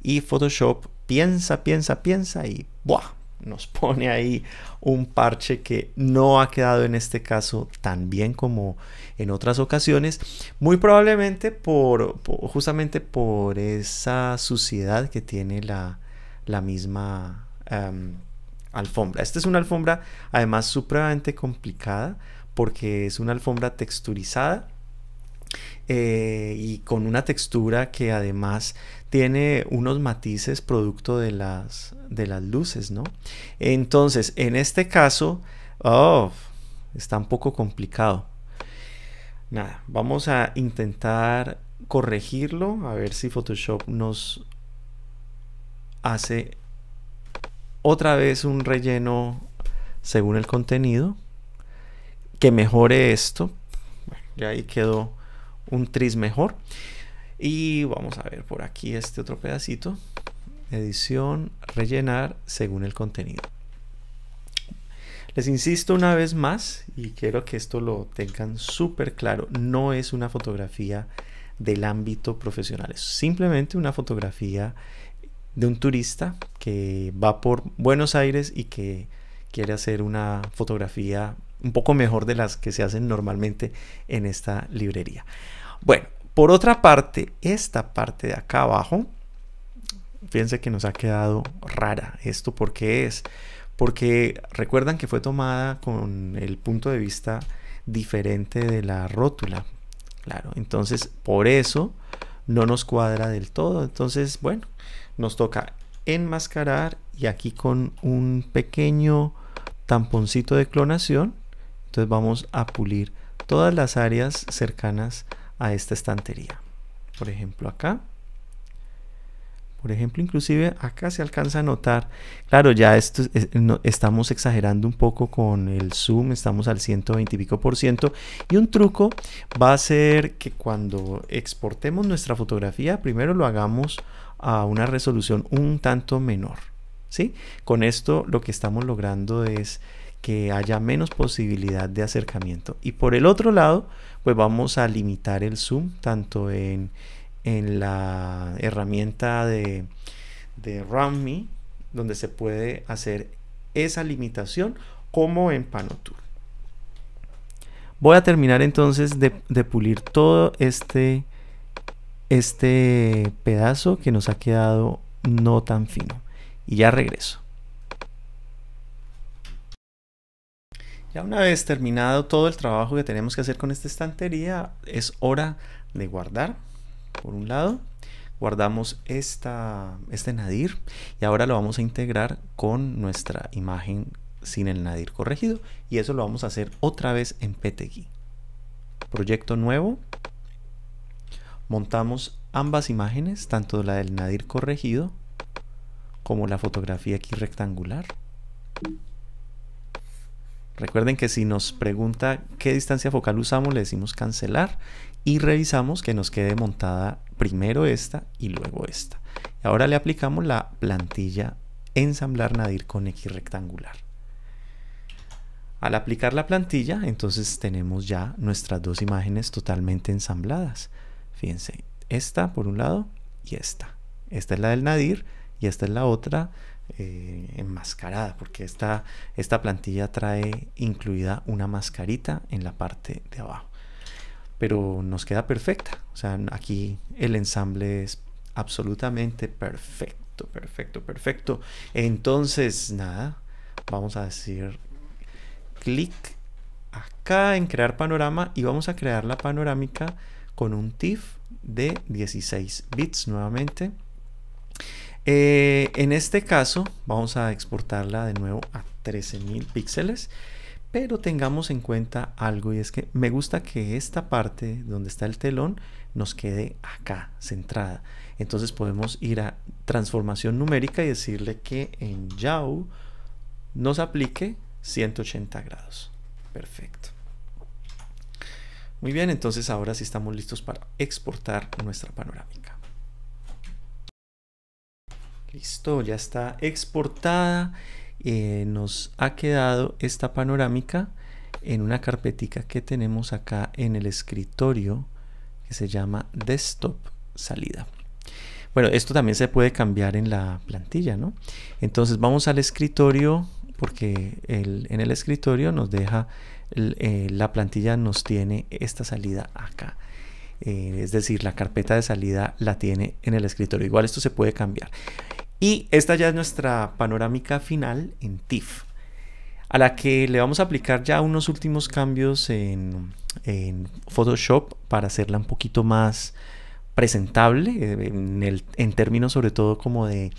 y Photoshop piensa, piensa, piensa y ¡buah! nos pone ahí un parche que no ha quedado en este caso tan bien como en otras ocasiones, muy probablemente por, justamente por esa suciedad que tiene la, la misma em, alfombra. Esta es una alfombra además supremamente complicada porque es una alfombra texturizada eh, y con una textura que además tiene unos matices producto de las, de las luces, ¿no? Entonces, en este caso, oh, está un poco complicado. Nada, vamos a intentar corregirlo, a ver si Photoshop nos hace otra vez un relleno según el contenido que mejore esto. y ahí quedó un tris mejor. Y vamos a ver por aquí este otro pedacito. Edición, rellenar según el contenido. Les insisto una vez más y quiero que esto lo tengan súper claro. No es una fotografía del ámbito profesional. Es simplemente una fotografía de un turista que va por Buenos Aires y que quiere hacer una fotografía un poco mejor de las que se hacen normalmente en esta librería. Bueno, por otra parte, esta parte de acá abajo, fíjense que nos ha quedado rara. ¿Esto por qué es? Porque recuerdan que fue tomada con el punto de vista diferente de la rótula. Claro, entonces por eso no nos cuadra del todo. Entonces, bueno, nos toca enmascarar y aquí con un pequeño tamponcito de clonación, entonces vamos a pulir todas las áreas cercanas a esta estantería. Por ejemplo, acá. Por ejemplo, inclusive acá se alcanza a notar, claro, ya esto estamos exagerando un poco con el zoom, estamos al 120 y pico por ciento. Y un truco va a ser que cuando exportemos nuestra fotografía, primero lo hagamos a una resolución un tanto menor. ¿sí? Con esto lo que estamos logrando es que haya menos posibilidad de acercamiento. Y por el otro lado, pues vamos a limitar el zoom tanto en, la herramienta de, de donde se puede hacer esa limitación, como en Panotool. Voy a terminar entonces de, de pulir todo este, este pedazo que nos ha quedado no tan fino. Y ya regreso. Ya una vez terminado todo el trabajo que tenemos que hacer con esta estantería, es hora de guardar, por un lado. Guardamos esta, este nadir y ahora lo vamos a integrar con nuestra imagen sin el nadir corregido y eso lo vamos a hacer otra vez en PTG. Proyecto nuevo. Montamos ambas imágenes, tanto la del nadir corregido como la fotografía aquí rectangular. Recuerden que si nos pregunta qué distancia focal usamos, le decimos cancelar y revisamos que nos quede montada primero esta y luego esta. Ahora le aplicamos la plantilla ensamblar nadir con X rectangular. Al aplicar la plantilla, entonces tenemos ya nuestras dos imágenes totalmente ensambladas. Fíjense, esta por un lado y esta. Esta es la del nadir y esta es la otra eh, enmascarada, porque esta, esta plantilla trae incluida una mascarita en la parte de abajo. Pero nos queda perfecta. O sea, aquí el ensamble es absolutamente perfecto, perfecto, perfecto. Entonces, nada, vamos a decir clic acá en crear panorama y vamos a crear la panorámica con un TIFF de 16 bits nuevamente eh, en este caso vamos a exportarla de nuevo a 13.000 píxeles, pero tengamos en cuenta algo y es que me gusta que esta parte donde está el telón nos quede acá centrada. Entonces podemos ir a transformación numérica y decirle que en YAU nos aplique 180 grados. Perfecto. Muy bien, entonces ahora sí estamos listos para exportar nuestra panorámica. Listo, ya está exportada. Eh, nos ha quedado esta panorámica en una carpetica que tenemos acá en el escritorio que se llama desktop salida. Bueno, esto también se puede cambiar en la plantilla, ¿no? Entonces vamos al escritorio porque en el escritorio nos deja, eh, la plantilla nos tiene esta salida acá. Eh, es decir, la carpeta de salida la tiene en el escritorio. Igual esto se puede cambiar. Y esta ya es nuestra panorámica final en TIFF, a la que le vamos a aplicar ya unos últimos cambios en, Photoshop para hacerla un poquito más presentable eh, en, términos sobre todo como de,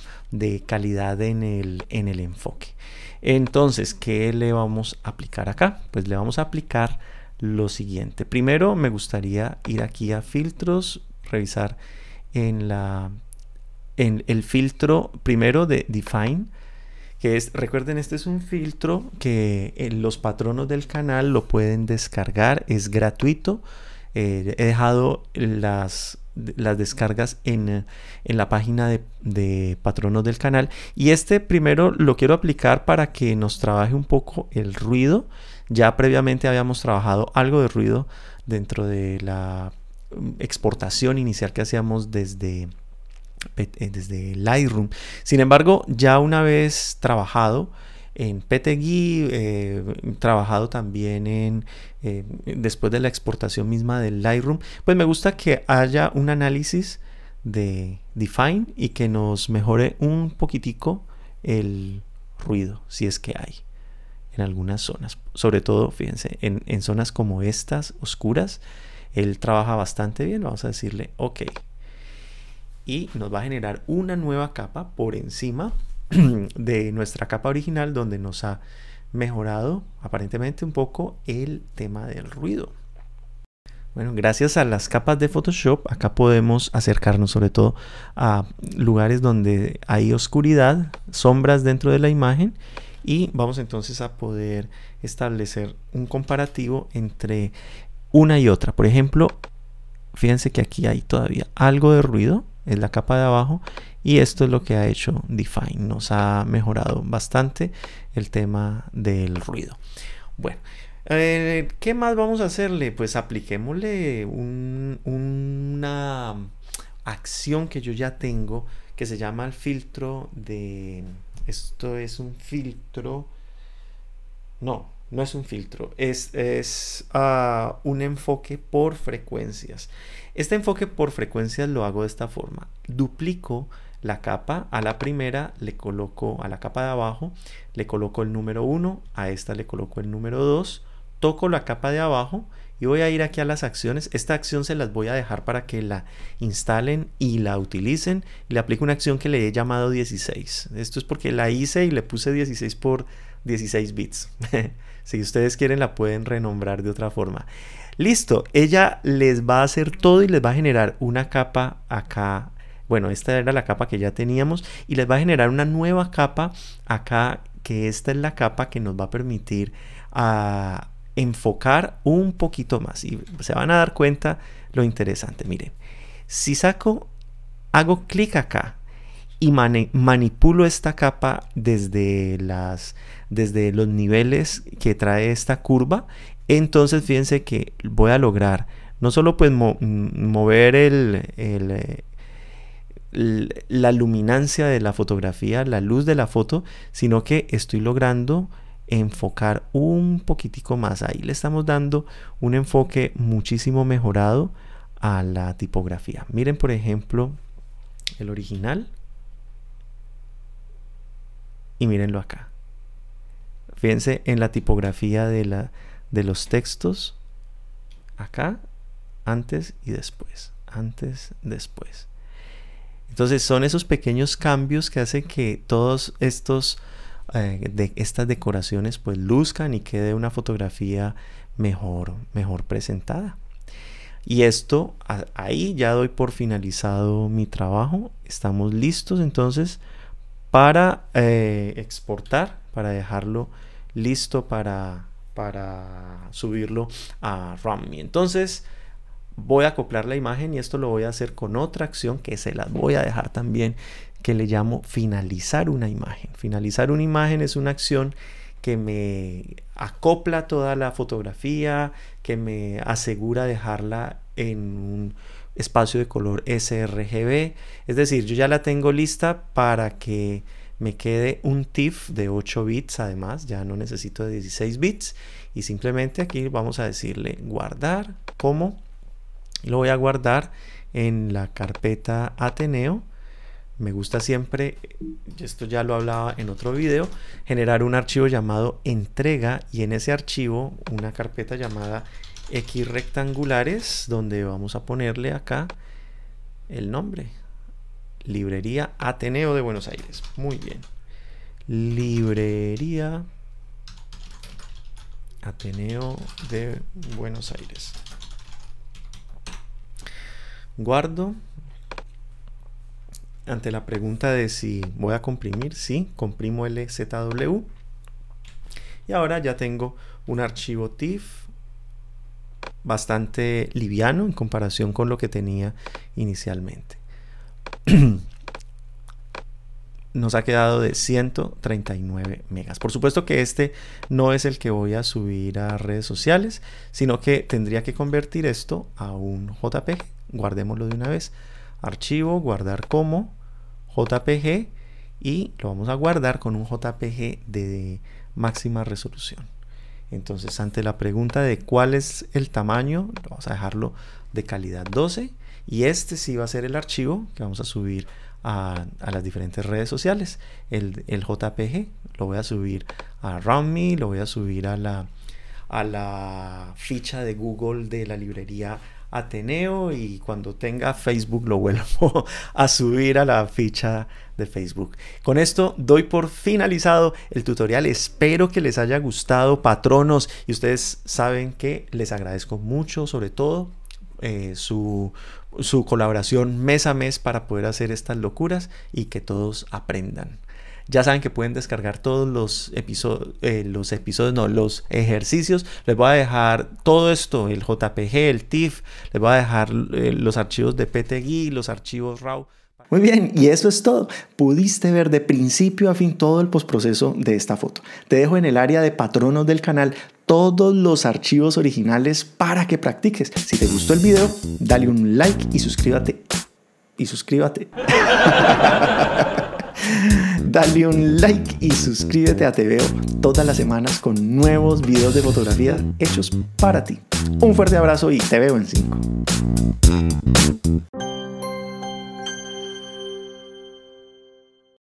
calidad en el, en el enfoque. Entonces, ¿qué le vamos a aplicar acá? Pues le vamos a aplicar lo siguiente. Primero me gustaría ir aquí a filtros, revisar en la en el filtro primero de Define, que es, recuerden, este es un filtro que eh, los patronos del canal lo pueden descargar, es gratuito. Eh, he dejado las, las descargas en, en, la página de, de patronos del canal. Y este primero lo quiero aplicar para que nos trabaje un poco el ruido. Ya previamente habíamos trabajado algo de ruido dentro de la mm, exportación inicial que hacíamos desde eh, desde Lightroom. Sin embargo, ya una vez trabajado en PTGI, eh, trabajado también en eh, después de la exportación misma del Lightroom, pues me gusta que haya un análisis de Define y que nos mejore un poquitico el ruido, si es que hay en algunas zonas, sobre todo, fíjense, en zonas como estas oscuras, él trabaja bastante bien, vamos a decirle, ok, y nos va a generar una nueva capa por encima de nuestra capa original donde nos ha mejorado aparentemente un poco el tema del ruido. Bueno, gracias a las capas de Photoshop, acá podemos acercarnos sobre todo a lugares donde hay oscuridad, sombras dentro de la imagen y vamos entonces a poder establecer un comparativo entre una y otra. Por ejemplo, fíjense que aquí hay todavía algo de ruido, es la capa de abajo y esto es lo que ha hecho Define, nos ha mejorado bastante el tema del ruido. Bueno, eh, ¿qué más vamos a hacerle? Pues apliquémosle una acción que yo ya tengo que se llama el filtro de... Esto es un filtro... No, no es un filtro, es, es ah, un enfoque por frecuencias. Este enfoque por frecuencias lo hago de esta forma. Duplico la capa, a la primera le coloco, a la capa de abajo, le coloco el número 1, a esta le coloco el número 2, toco la capa de abajo y voy a ir aquí a las acciones. Esta acción se las voy a dejar para que la instalen y la utilicen. Le aplico una acción que le he llamado 16. Esto es porque la hice y le puse 16 por 16 bits. si ustedes quieren la pueden renombrar de otra forma. Listo, ella les va a hacer todo y les va a generar una capa acá. Bueno, esta era la capa que ya teníamos y les va a generar una nueva capa acá, que esta es la capa que nos va a permitir a ah, enfocar un poquito más y se van a dar cuenta lo interesante. Miren, si saco, hago clic acá y manipulo esta capa desde, las, desde los niveles que trae esta curva, entonces fíjense que voy a lograr no solo pues mover el, la luminancia de la fotografía, la luz de la foto, sino que estoy logrando enfocar un poquitico más. Ahí le estamos dando un enfoque muchísimo mejorado a la tipografía. Miren por ejemplo el original y mírenlo acá. Fíjense en la tipografía de, la, de los textos, acá, antes y después, antes, después. Entonces son esos pequeños cambios que hacen que todos estos eh, de estas decoraciones pues luzcan y quede una fotografía mejor, mejor presentada. Y esto, ahí ya doy por finalizado mi trabajo. Estamos listos entonces para eh, exportar, para dejarlo listo para, para subirlo a Rami. Entonces voy a acoplar la imagen y esto lo voy a hacer con otra acción que se las voy a dejar también que le llamo finalizar una imagen. Finalizar una imagen es una acción que me acopla toda la fotografía, que me asegura dejarla en un espacio de color sRGB. Es decir, yo ya la tengo lista para que me quede un TIFF de 8 bits además, ya no necesito de 16 bits. Y simplemente aquí vamos a decirle guardar como. Lo voy a guardar en la carpeta Ateneo. Me gusta siempre, esto ya lo hablaba en otro video, generar un archivo llamado entrega y en ese archivo una carpeta llamada X rectangulares donde vamos a ponerle acá el nombre. Librería Ateneo de Buenos Aires. Muy bien. Librería Ateneo de Buenos Aires. Guardo. Ante la pregunta de si voy a comprimir, sí, comprimo el LZW. Y ahora ya tengo un archivo TIFF bastante liviano en comparación con lo que tenía inicialmente. Nos ha quedado de 139 megas. Por supuesto que este no es el que voy a subir a redes sociales, sino que tendría que convertir esto a un JPG. Guardémoslo de una vez. Archivo, guardar como JPG y lo vamos a guardar con un JPG de máxima resolución. Entonces, ante la pregunta de cuál es el tamaño, vamos a dejarlo de calidad 12 y este sí va a ser el archivo que vamos a subir a, las diferentes redes sociales. El, JPG lo voy a subir a y lo voy a subir a la ficha de Google de la librería Ateneo y cuando tenga Facebook lo vuelvo a subir a la ficha de Facebook. Con esto doy por finalizado el tutorial. Espero que les haya gustado, patronos, y ustedes saben que les agradezco mucho, sobre todo eh, su colaboración mes a mes para poder hacer estas locuras y que todos aprendan. Ya saben que pueden descargar todos los episodios, eh, los episodios, no, los ejercicios. Les voy a dejar todo esto, el JPG, el TIFF, les voy a dejar eh, los archivos de PTGI, los archivos RAW. Muy bien, y eso es todo. Pudiste ver de principio a fin todo el postproceso de esta foto. Te dejo en el área de patronos del canal todos los archivos originales para que practiques. Si te gustó el video, dale un like y suscríbete. Y suscríbete. dale un like y suscríbete a Veo todas las semanas con nuevos videos de fotografía hechos para ti. Un fuerte abrazo y te veo en 5.